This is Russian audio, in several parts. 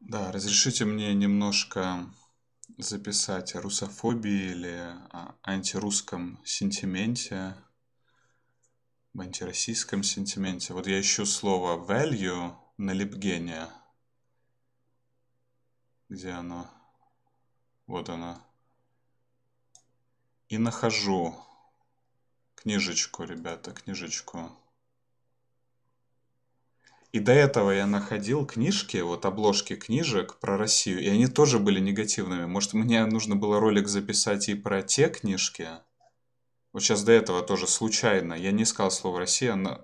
Да, разрешите мне немножко записать о русофобии или о антирусском сентименте, в антироссийском сентименте. Вот я ищу слово value на Лепгене. Где оно? Вот оно. И нахожу книжечку, ребята, книжечку. И до этого я находил книжки, вот обложки книжек про Россию, и они тоже были негативными. Может, мне нужно было ролик записать и про те книжки? Вот сейчас до этого тоже случайно. Я не искал слово «Россия», но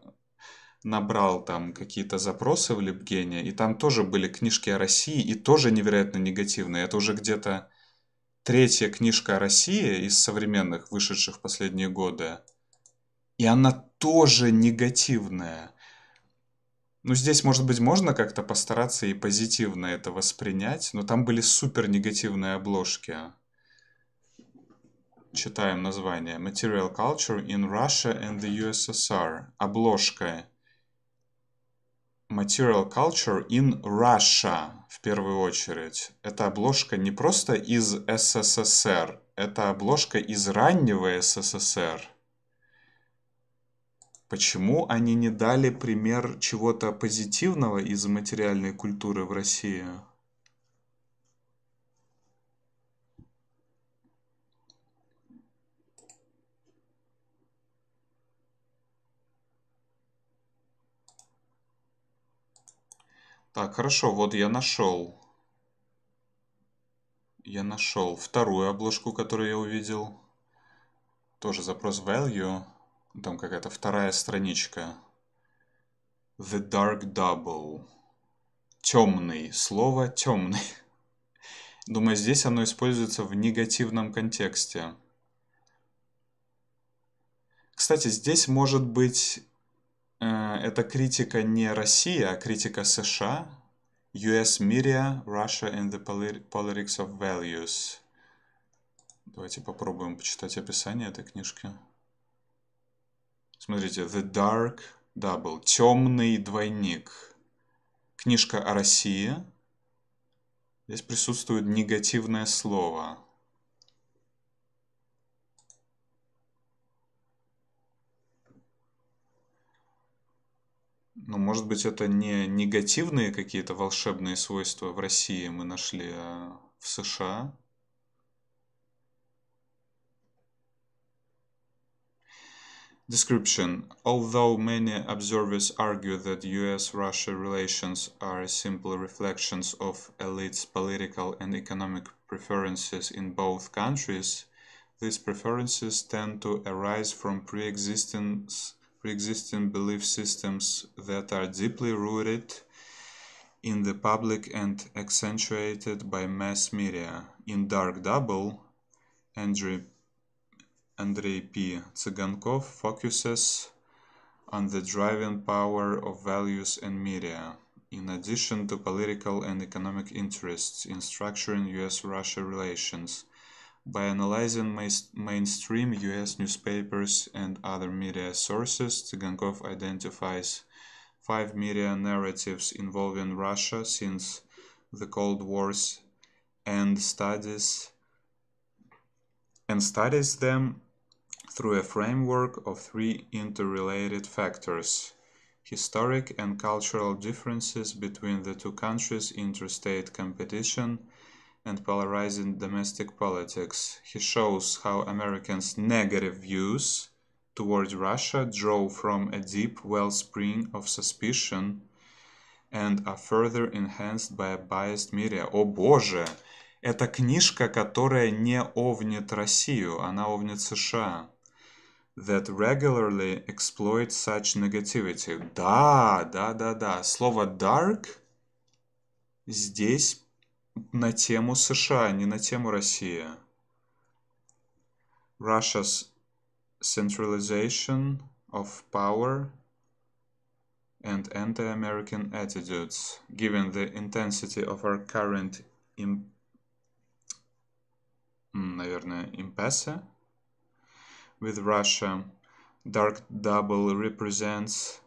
набрал там какие-то запросы в Лепгене, и там тоже были книжки о России, и тоже невероятно негативные. Это уже где-то третья книжка о России из современных, вышедших в последние годы. И она тоже негативная. Ну, здесь, может быть, можно как-то постараться и позитивно это воспринять, но там были супер негативные обложки. Читаем название. Material Culture in Russia and the USSR. Обложка. Material Culture in Russia, в первую очередь. Это обложка не просто из СССР, это обложка из раннего СССР. Почему они не дали пример чего-то позитивного из материальной культуры в России? Так, хорошо, вот я нашел. Я нашел вторую обложку, которую я увидел. Тоже запрос value. Там какая-то вторая страничка. The Dark Double. Темный. Слово темный. Думаю, здесь оно используется в негативном контексте. Кстати, здесь может быть э, это критика не России, а критика США. US Media, Russia and the Politics of Values. Давайте попробуем почитать описание этой книжки. Смотрите, The Dark Double, темный двойник. Книжка о России. Здесь присутствует негативное слово. Ну, может быть, это не негативные какие-то волшебные свойства в России мы нашли, а в США. Description Although many observers argue that US-Russia relations are simply reflections of elites' political and economic preferences in both countries, these preferences tend to arise from pre-existing belief systems that are deeply rooted in the public and accentuated by mass media. In Dark Double, Andrew Andrei P. Tsigankov focuses on the driving power of values and media, in addition to political and economic interests in structuring US Russia relations, by analyzing mainstream US newspapers and other media sources, Tsigankov identifies five media narratives involving Russia since the Cold War's and studies and studies them through a framework of three interrelated factors historic and cultural differences between the two countries' interstate competition and polarizing domestic politics. He shows how Americans' negative views towards Russia draw from a deep wellspring of suspicion and are further enhanced by a biased media. О боже! Это книжка, которая не овнит Россию, она овнит США that regularly exploit such negativity. Да, да, да, да. Слово dark здесь на тему США, не на тему России. Russia's centralization of power and anti-American attitudes, given the intensity of our current, imp... наверное, impasse, with Russia. Dark double represents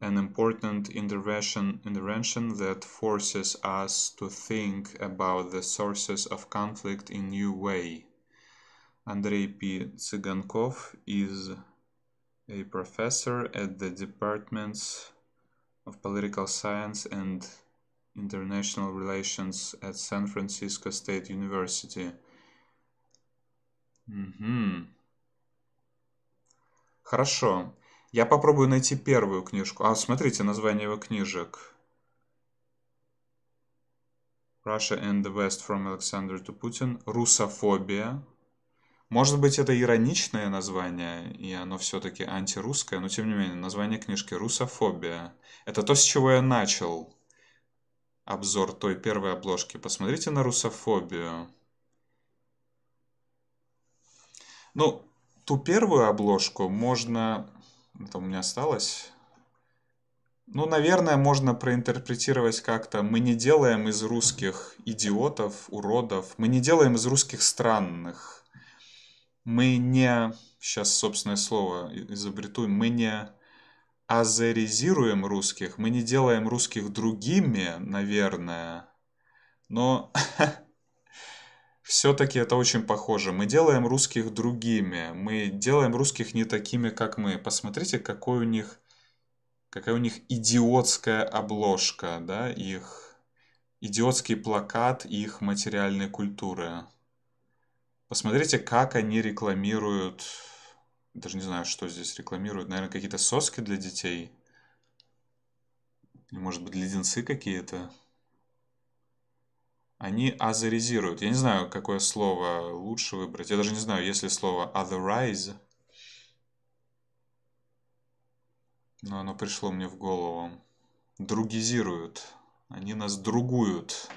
an important intervention, intervention that forces us to think about the sources of conflict in new way. Andrei P. Tsigankov is a professor at the departments of political science and international relations at San Francisco State University. Mm-hmm. Хорошо. Я попробую найти первую книжку. А, смотрите, название его книжек. Russia and the West from Alexander to Putin. Русофобия. Может быть, это ироничное название, и оно все-таки антирусское, но тем не менее, название книжки «Русофобия». Это то, с чего я начал обзор той первой обложки. Посмотрите на русофобию. Ну, ту первую обложку можно... Это у меня осталось. Ну, наверное, можно проинтерпретировать как-то. Мы не делаем из русских идиотов, уродов. Мы не делаем из русских странных. Мы не... Сейчас собственное слово изобрету. Мы не азеризируем русских. Мы не делаем русских другими, наверное. Но все-таки это очень похоже. Мы делаем русских другими, мы делаем русских не такими, как мы. Посмотрите, какой у них, какая у них идиотская обложка, да, их идиотский плакат их материальной культуры. Посмотрите, как они рекламируют, даже не знаю, что здесь рекламируют, наверное, какие-то соски для детей. Может быть, леденцы какие-то они азеризируют. Я не знаю, какое слово лучше выбрать. Я даже не знаю, есть ли слово otherize. Но оно пришло мне в голову. Другизируют. Они нас другуют.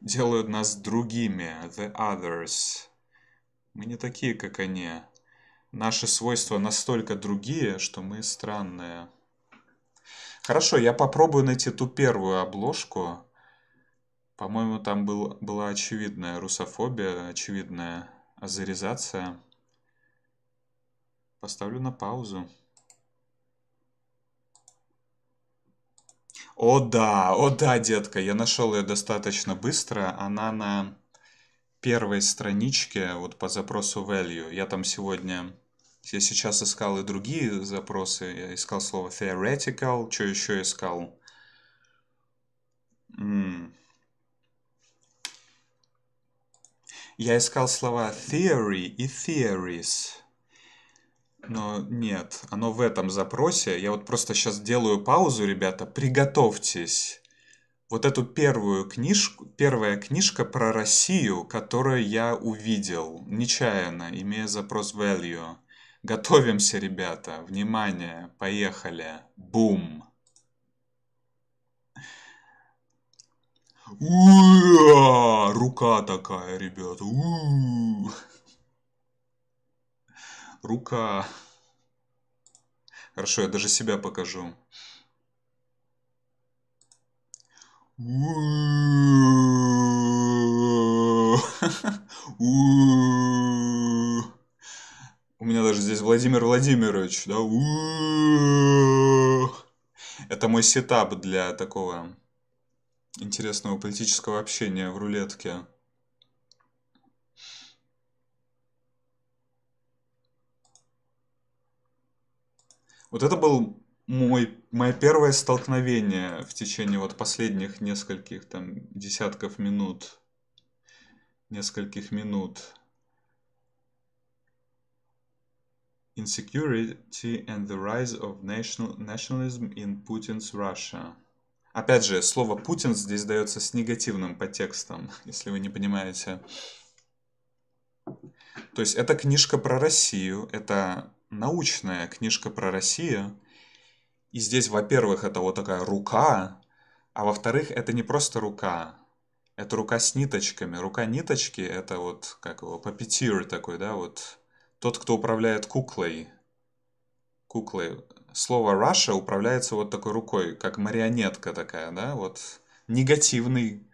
Делают нас другими. The others. Мы не такие, как они. Наши свойства настолько другие, что мы странные. Хорошо, я попробую найти ту первую обложку по-моему, там был, была очевидная русофобия, очевидная азеризация. Поставлю на паузу. О да, о да, детка, я нашел ее достаточно быстро. Она на первой страничке, вот по запросу value. Я там сегодня, я сейчас искал и другие запросы. Я искал слово theoretical, что еще искал? М -м Я искал слова theory и theories. Но нет, оно в этом запросе. Я вот просто сейчас делаю паузу, ребята. Приготовьтесь. Вот эту первую книжку, первая книжка про Россию, которую я увидел нечаянно, имея запрос value. Готовимся, ребята. Внимание, поехали. Бум. Ууу! рука такая, ребят. Рука. Хорошо, я даже себя покажу. У меня даже здесь Владимир Владимирович, да? Это мой сетап для такого интересного политического общения в рулетке. Вот это был мой, мое первое столкновение в течение вот последних нескольких там десятков минут, нескольких минут. Insecurity and the rise of national nationalism in Putin's Russia. Опять же, слово «Путин» здесь дается с негативным подтекстом, если вы не понимаете. То есть это книжка про Россию, это научная книжка про Россию. И здесь, во-первых, это вот такая рука, а во-вторых, это не просто рука, это рука с ниточками. Рука ниточки — это вот, как его, папетир такой, да, вот тот, кто управляет куклой, Куклы. Слово Russia управляется вот такой рукой, как марионетка такая, да, вот негативный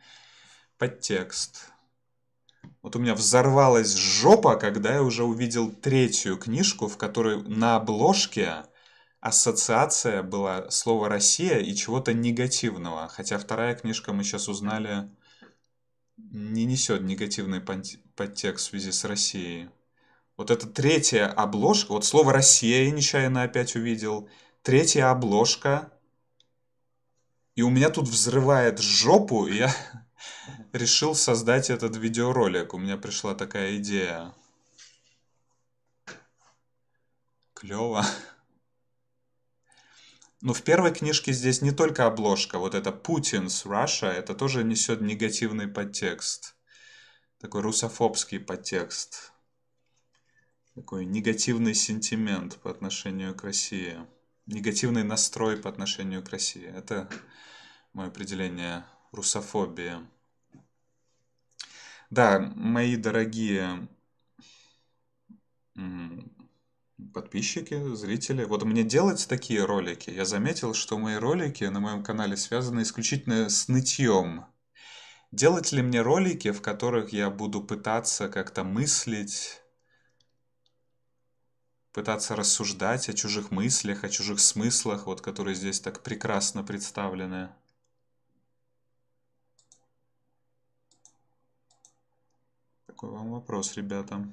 подтекст. Вот у меня взорвалась жопа, когда я уже увидел третью книжку, в которой на обложке ассоциация была слово «Россия» и чего-то негативного. Хотя вторая книжка, мы сейчас узнали, не несет негативный подтекст в связи с Россией. Вот это третья обложка. Вот слово «Россия» я нечаянно опять увидел. Третья обложка. И у меня тут взрывает жопу. И я решил создать этот видеоролик. У меня пришла такая идея. Клево. Но ну, в первой книжке здесь не только обложка, вот это Путин's Russia, это тоже несет негативный подтекст. Такой русофобский подтекст такой негативный сентимент по отношению к России, негативный настрой по отношению к России. Это мое определение русофобии. Да, мои дорогие подписчики, зрители. Вот мне делать такие ролики, я заметил, что мои ролики на моем канале связаны исключительно с нытьем. Делать ли мне ролики, в которых я буду пытаться как-то мыслить, пытаться рассуждать о чужих мыслях, о чужих смыслах, вот которые здесь так прекрасно представлены. Такой вам вопрос, ребята.